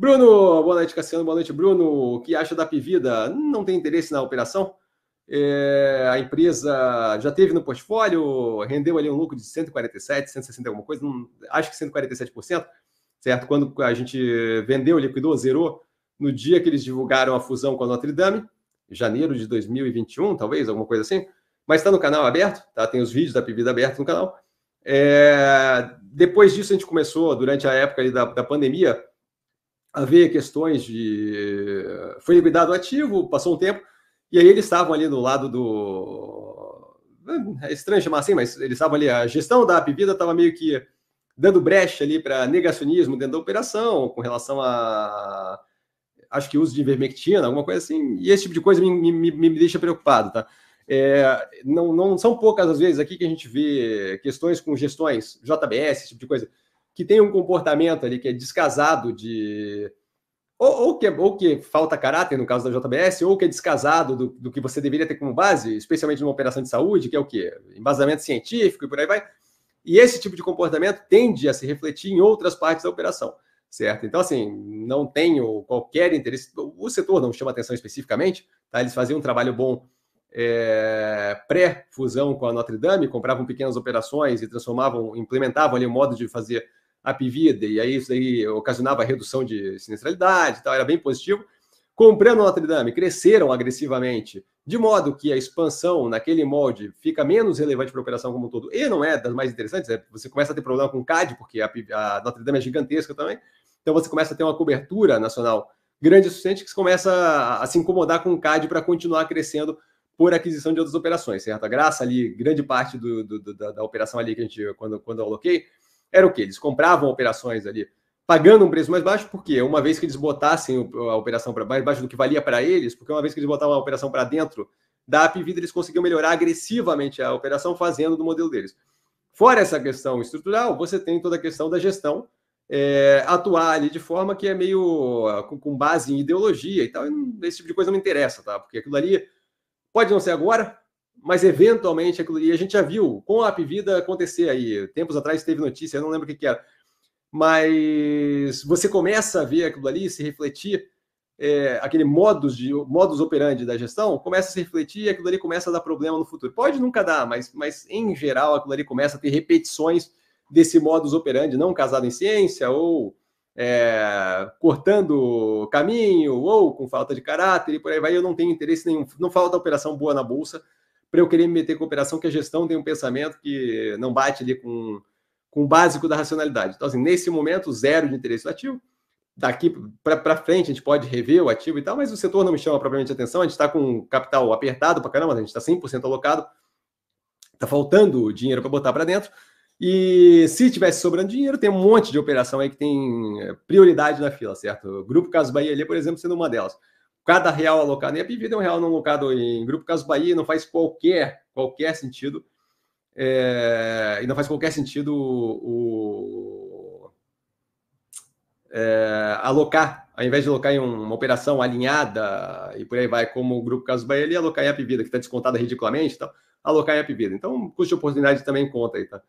Bruno, boa noite, Cassiano. Boa noite, Bruno. O que acha da Pivida? Não tem interesse na operação? É, a empresa já teve no portfólio, rendeu ali um lucro de 147, 160, alguma coisa, não, acho que 147%, certo? Quando a gente vendeu, liquidou, zerou, no dia que eles divulgaram a fusão com a Notre Dame, janeiro de 2021, talvez, alguma coisa assim. Mas está no canal aberto, tá? Tem os vídeos da Pivida aberto no canal. É, depois disso, a gente começou, durante a época da, da pandemia, havia questões de. Foi liquidado ativo, passou um tempo, e aí eles estavam ali do lado do. É estranho chamar assim, mas eles estavam ali, a gestão da bebida estava meio que dando brecha ali para negacionismo dentro da operação, com relação a. Acho que uso de vermectina, alguma coisa assim, e esse tipo de coisa me, me, me deixa preocupado, tá? É, não, não são poucas as vezes aqui que a gente vê questões com gestões, JBS, esse tipo de coisa, que tem um comportamento ali que é descasado de. Ou, ou, que, é, ou que falta caráter, no caso da JBS, ou que é descasado do, do que você deveria ter como base, especialmente numa operação de saúde, que é o quê? Embasamento científico e por aí vai. E esse tipo de comportamento tende a se refletir em outras partes da operação, certo? Então, assim, não tenho qualquer interesse. O setor não chama atenção especificamente, tá? Eles faziam um trabalho bom é, pré-fusão com a Notre Dame, compravam pequenas operações e transformavam, implementavam ali um modo de fazer apivida, e aí isso aí ocasionava redução de sinistralidade e tal, era bem positivo. Comprando Notre Dame, cresceram agressivamente, de modo que a expansão naquele molde fica menos relevante para a operação como um todo, e não é das mais interessantes, é, você começa a ter problema com o CAD, porque a, a Notre Dame é gigantesca também, então você começa a ter uma cobertura nacional grande o suficiente que você começa a, a se incomodar com o CAD para continuar crescendo por aquisição de outras operações, certo? A graça ali, grande parte do, do, do da, da, operação ali que a gente, quando, quando eu aloquei, era o que Eles compravam operações ali pagando um preço mais baixo, porque uma vez que eles botassem a operação para mais baixo do que valia para eles, porque uma vez que eles botavam a operação para dentro da Apivida, eles conseguiam melhorar agressivamente a operação fazendo do modelo deles. Fora essa questão estrutural, você tem toda a questão da gestão é, atuar ali de forma que é meio ah, com, com base em ideologia e tal. E não, esse tipo de coisa não interessa, tá? Porque aquilo ali pode não ser agora, mas eventualmente, e a gente já viu com a App Vida acontecer aí, tempos atrás teve notícia, eu não lembro o que, que era, mas você começa a ver aquilo ali, se refletir, é, aquele modus, de, modus operandi da gestão, começa a se refletir e aquilo ali começa a dar problema no futuro. Pode nunca dar, mas, mas em geral aquilo ali começa a ter repetições desse modus operandi não casado em ciência, ou é, cortando caminho, ou com falta de caráter e por aí vai. Eu não tenho interesse nenhum, não falta operação boa na bolsa, para eu querer me meter em cooperação, que a gestão tem um pensamento que não bate ali com, com o básico da racionalidade. Então, assim, nesse momento, zero de interesse do ativo. Daqui para frente, a gente pode rever o ativo e tal, mas o setor não me chama propriamente atenção. A gente está com capital apertado para caramba, a gente está 100% alocado, está faltando dinheiro para botar para dentro. E se tivesse sobrando dinheiro, tem um monte de operação aí que tem eh, prioridade na fila, certo? O Grupo Caso Bahia, ali, por exemplo, sendo uma delas cada real alocado em app bebida é um real não alocado em Grupo Caso Bahia, não faz qualquer, qualquer sentido. É, e não faz qualquer sentido o, é, alocar, ao invés de alocar em um, uma operação alinhada e por aí vai, como o Grupo Caso Bahia, ele alocar em app que está descontada ridiculamente, então, alocar em app Então, custo de oportunidade também conta aí, tá?